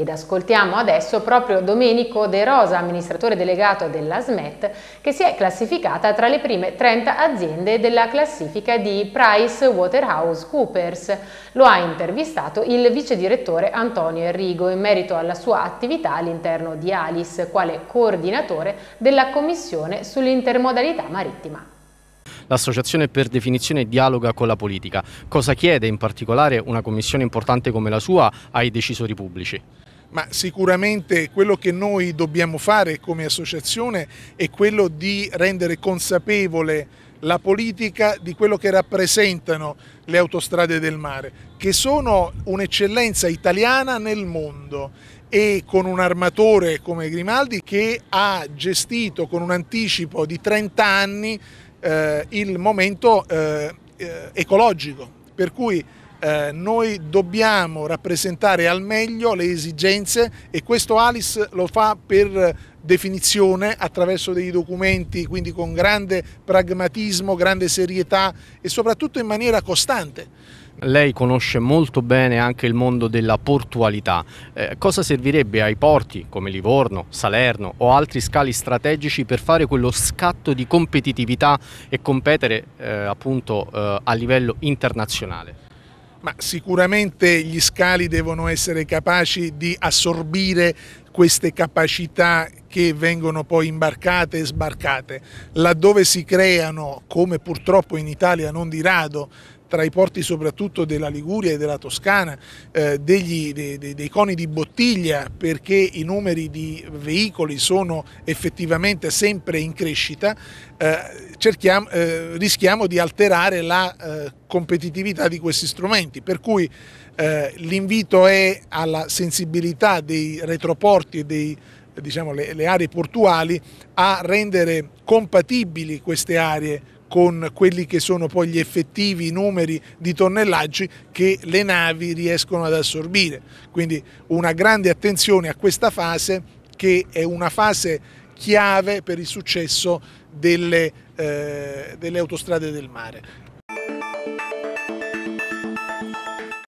ed ascoltiamo adesso proprio Domenico De Rosa, amministratore delegato della SMET, che si è classificata tra le prime 30 aziende della classifica di Price Waterhouse Coopers. Lo ha intervistato il vice direttore Antonio Errigo in merito alla sua attività all'interno di Alice, quale coordinatore della Commissione sull'intermodalità marittima. L'associazione per definizione dialoga con la politica. Cosa chiede in particolare una commissione importante come la sua ai decisori pubblici? ma sicuramente quello che noi dobbiamo fare come associazione è quello di rendere consapevole la politica di quello che rappresentano le autostrade del mare, che sono un'eccellenza italiana nel mondo e con un armatore come Grimaldi che ha gestito con un anticipo di 30 anni eh, il momento eh, eh ecologico, per cui eh, noi dobbiamo rappresentare al meglio le esigenze e questo Alice lo fa per definizione attraverso dei documenti, quindi con grande pragmatismo, grande serietà e soprattutto in maniera costante. Lei conosce molto bene anche il mondo della portualità. Eh, cosa servirebbe ai porti come Livorno, Salerno o altri scali strategici per fare quello scatto di competitività e competere eh, appunto eh, a livello internazionale? ma sicuramente gli scali devono essere capaci di assorbire queste capacità che vengono poi imbarcate e sbarcate. Laddove si creano, come purtroppo in Italia non di rado, tra i porti soprattutto della Liguria e della Toscana, eh, degli, dei, dei, dei coni di bottiglia perché i numeri di veicoli sono effettivamente sempre in crescita, eh, cerchiamo, eh, rischiamo di alterare la eh, competitività di questi strumenti, per cui eh, l'invito è alla sensibilità dei retroporti e dei diciamo, le, le, aree portuali a rendere compatibili queste aree con quelli che sono poi gli effettivi numeri di tonnellaggi che le navi riescono ad assorbire. Quindi una grande attenzione a questa fase che è una fase chiave per il successo delle, eh, delle autostrade del mare.